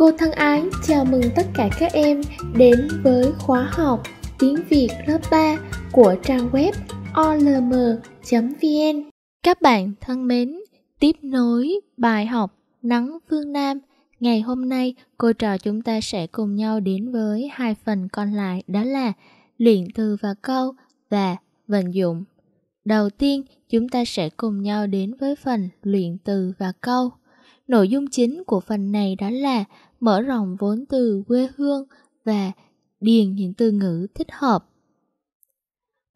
Cô thân ái chào mừng tất cả các em đến với khóa học tiếng Việt lớp 3 của trang web olm.vn. Các bạn thân mến, tiếp nối bài học Nắng Phương Nam. Ngày hôm nay, cô trò chúng ta sẽ cùng nhau đến với hai phần còn lại đó là luyện từ và câu và vận dụng. Đầu tiên, chúng ta sẽ cùng nhau đến với phần luyện từ và câu. Nội dung chính của phần này đó là mở rộng vốn từ quê hương và điền những từ ngữ thích hợp.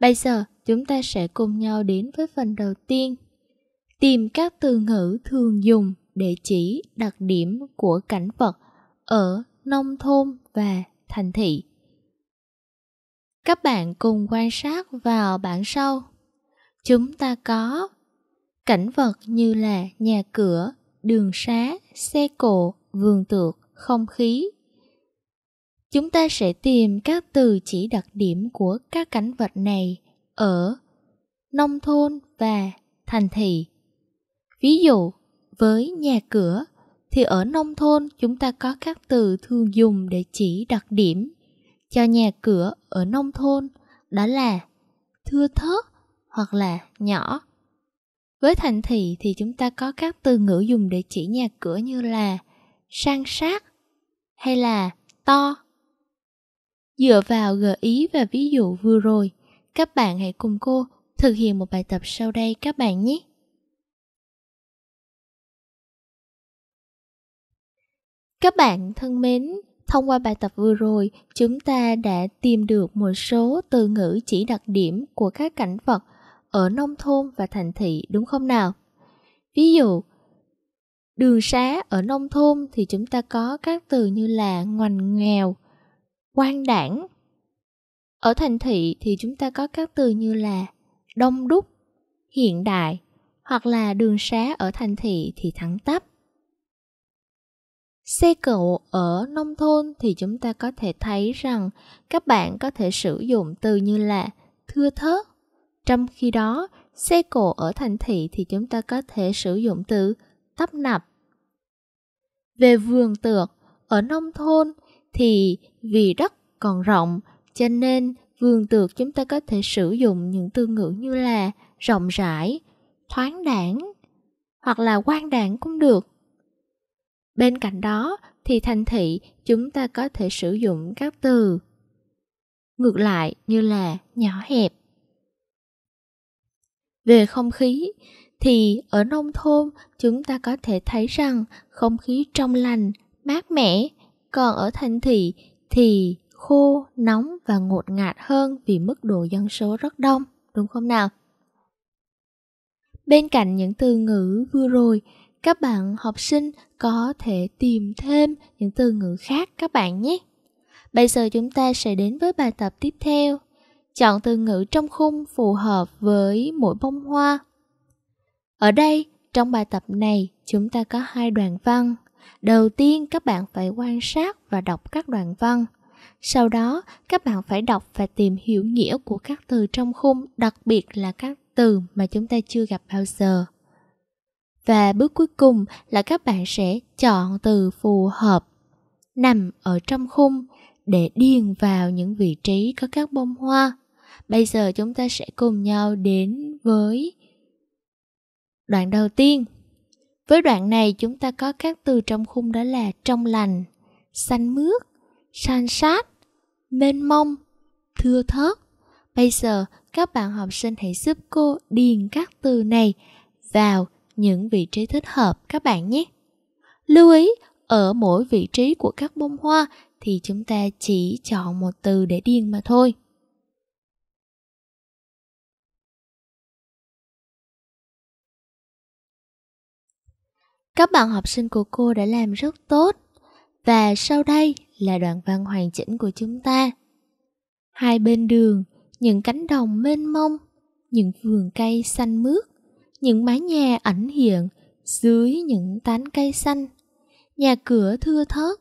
Bây giờ, chúng ta sẽ cùng nhau đến với phần đầu tiên. Tìm các từ ngữ thường dùng để chỉ đặc điểm của cảnh vật ở nông thôn và thành thị. Các bạn cùng quan sát vào bảng sau. Chúng ta có cảnh vật như là nhà cửa, đường xá, xe cộ, vườn tược, không khí. Chúng ta sẽ tìm các từ chỉ đặc điểm của các cảnh vật này ở nông thôn và thành thị. Ví dụ, với nhà cửa thì ở nông thôn chúng ta có các từ thường dùng để chỉ đặc điểm cho nhà cửa ở nông thôn đó là thưa thớt hoặc là nhỏ. Với thành thị thì chúng ta có các từ ngữ dùng để chỉ nhà cửa như là san sát hay là to dựa vào gợi ý và ví dụ vừa rồi các bạn hãy cùng cô thực hiện một bài tập sau đây các bạn nhé các bạn thân mến thông qua bài tập vừa rồi chúng ta đã tìm được một số từ ngữ chỉ đặc điểm của các cảnh vật ở nông thôn và thành thị đúng không nào ví dụ đường xá ở nông thôn thì chúng ta có các từ như là ngoành nghèo quan đảng ở thành thị thì chúng ta có các từ như là đông đúc hiện đại hoặc là đường xá ở thành thị thì thẳng tắp xe cộ ở nông thôn thì chúng ta có thể thấy rằng các bạn có thể sử dụng từ như là thưa thớt trong khi đó xe cộ ở thành thị thì chúng ta có thể sử dụng từ tấp nập. Về vườn tược, ở nông thôn thì vì đất còn rộng, cho nên vườn tược chúng ta có thể sử dụng những từ ngữ như là rộng rãi, thoáng đảng hoặc là quan đảng cũng được. Bên cạnh đó thì thành thị chúng ta có thể sử dụng các từ ngược lại như là nhỏ hẹp. Về không khí thì ở nông thôn chúng ta có thể thấy rằng không khí trong lành, mát mẻ, còn ở thành thị thì khô, nóng và ngột ngạt hơn vì mức độ dân số rất đông, đúng không nào? Bên cạnh những từ ngữ vừa rồi, các bạn học sinh có thể tìm thêm những từ ngữ khác các bạn nhé. Bây giờ chúng ta sẽ đến với bài tập tiếp theo. Chọn từ ngữ trong khung phù hợp với mỗi bông hoa ở đây, trong bài tập này, chúng ta có hai đoạn văn. Đầu tiên, các bạn phải quan sát và đọc các đoạn văn. Sau đó, các bạn phải đọc và tìm hiểu nghĩa của các từ trong khung, đặc biệt là các từ mà chúng ta chưa gặp bao giờ. Và bước cuối cùng là các bạn sẽ chọn từ phù hợp nằm ở trong khung để điền vào những vị trí có các bông hoa. Bây giờ chúng ta sẽ cùng nhau đến với Đoạn đầu tiên Với đoạn này chúng ta có các từ trong khung đó là trong lành, xanh mướt, san sát, mênh mông, thưa thớt. Bây giờ các bạn học sinh hãy giúp cô điền các từ này vào những vị trí thích hợp các bạn nhé. Lưu ý, ở mỗi vị trí của các bông hoa thì chúng ta chỉ chọn một từ để điền mà thôi. Các bạn học sinh của cô đã làm rất tốt. Và sau đây là đoạn văn hoàn chỉnh của chúng ta. Hai bên đường, những cánh đồng mênh mông, những vườn cây xanh mướt, những mái nhà ẩn hiện dưới những tán cây xanh, nhà cửa thưa thớt,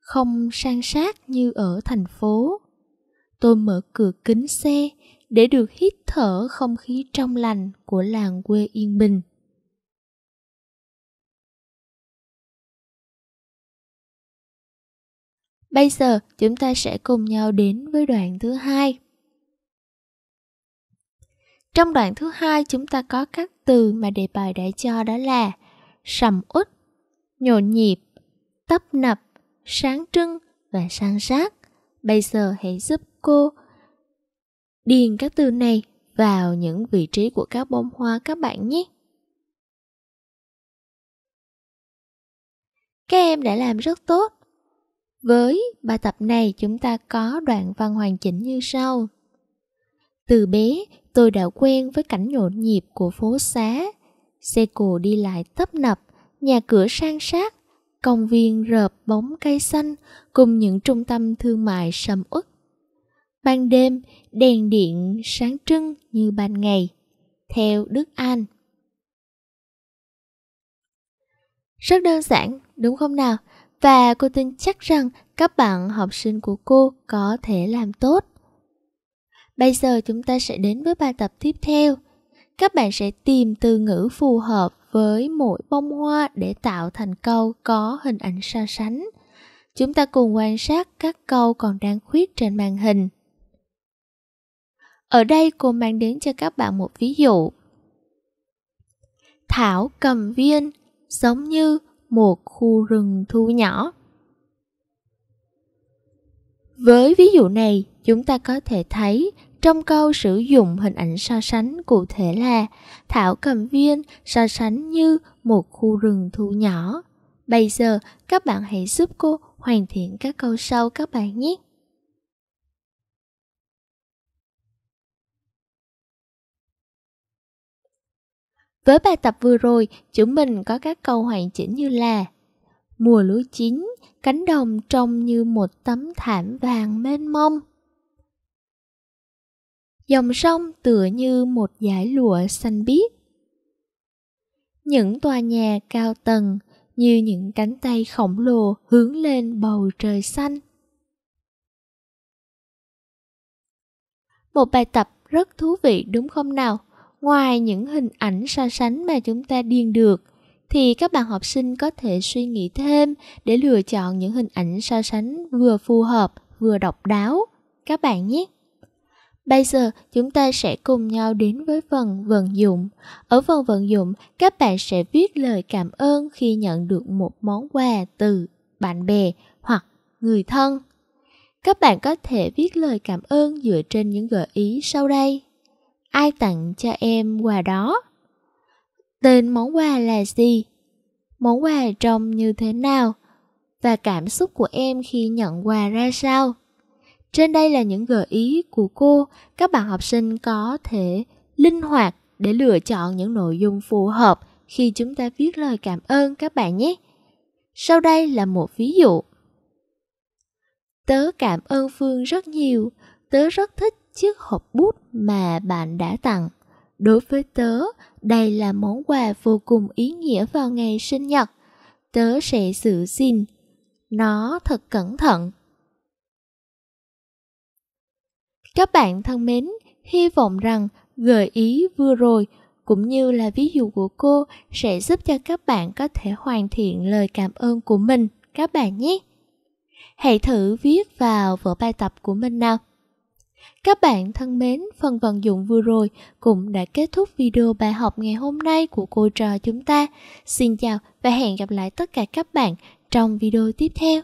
không sang sát như ở thành phố. Tôi mở cửa kính xe để được hít thở không khí trong lành của làng quê yên bình. Bây giờ chúng ta sẽ cùng nhau đến với đoạn thứ hai. Trong đoạn thứ hai chúng ta có các từ mà đề bài đã cho đó là sầm út, nhộn nhịp, tấp nập, sáng trưng và sang sát. Bây giờ hãy giúp cô điền các từ này vào những vị trí của các bông hoa các bạn nhé. Các em đã làm rất tốt với bài tập này chúng ta có đoạn văn hoàn chỉnh như sau. Từ bé, tôi đã quen với cảnh nhộn nhịp của phố xá. Xe cộ đi lại tấp nập, nhà cửa sang sát, công viên rợp bóng cây xanh cùng những trung tâm thương mại sầm uất. Ban đêm, đèn điện sáng trưng như ban ngày. Theo Đức An Rất đơn giản, đúng không nào? và cô tin chắc rằng các bạn học sinh của cô có thể làm tốt. Bây giờ chúng ta sẽ đến với bài tập tiếp theo. Các bạn sẽ tìm từ ngữ phù hợp với mỗi bông hoa để tạo thành câu có hình ảnh so sánh. Chúng ta cùng quan sát các câu còn đang khuyết trên màn hình. Ở đây cô mang đến cho các bạn một ví dụ. Thảo cầm viên giống như một khu rừng thu nhỏ. Với ví dụ này, chúng ta có thể thấy trong câu sử dụng hình ảnh so sánh cụ thể là thảo cầm viên so sánh như một khu rừng thu nhỏ. Bây giờ, các bạn hãy giúp cô hoàn thiện các câu sau các bạn nhé. Với bài tập vừa rồi, chúng mình có các câu hoàn chỉnh như là Mùa lúa chín, cánh đồng trông như một tấm thảm vàng mênh mông. Dòng sông tựa như một dải lụa xanh biếc. Những tòa nhà cao tầng như những cánh tay khổng lồ hướng lên bầu trời xanh. Một bài tập rất thú vị đúng không nào? ngoài những hình ảnh so sánh mà chúng ta điền được thì các bạn học sinh có thể suy nghĩ thêm để lựa chọn những hình ảnh so sánh vừa phù hợp vừa độc đáo các bạn nhé Bây giờ chúng ta sẽ cùng nhau đến với phần vận dụng. Ở phần vận dụng, các bạn sẽ viết lời cảm ơn khi nhận được một món quà từ bạn bè hoặc người thân. Các bạn có thể viết lời cảm ơn dựa trên những gợi ý sau đây ai tặng cho em quà đó tên món quà là gì món quà trông như thế nào và cảm xúc của em khi nhận quà ra sao trên đây là những gợi ý của cô các bạn học sinh có thể linh hoạt để lựa chọn những nội dung phù hợp khi chúng ta viết lời cảm ơn các bạn nhé sau đây là một ví dụ tớ cảm ơn phương rất nhiều tớ rất thích chiếc hộp bút mà bạn đã tặng. Đối với tớ, đây là món quà vô cùng ý nghĩa vào ngày sinh nhật. Tớ sẽ giữ gìn nó thật cẩn thận. Các bạn thân mến, hy vọng rằng gợi ý vừa rồi cũng như là ví dụ của cô sẽ giúp cho các bạn có thể hoàn thiện lời cảm ơn của mình các bạn nhé. Hãy thử viết vào vở bài tập của mình nào. Các bạn thân mến, phần vận dụng vừa rồi cũng đã kết thúc video bài học ngày hôm nay của cô trò chúng ta. Xin chào và hẹn gặp lại tất cả các bạn trong video tiếp theo.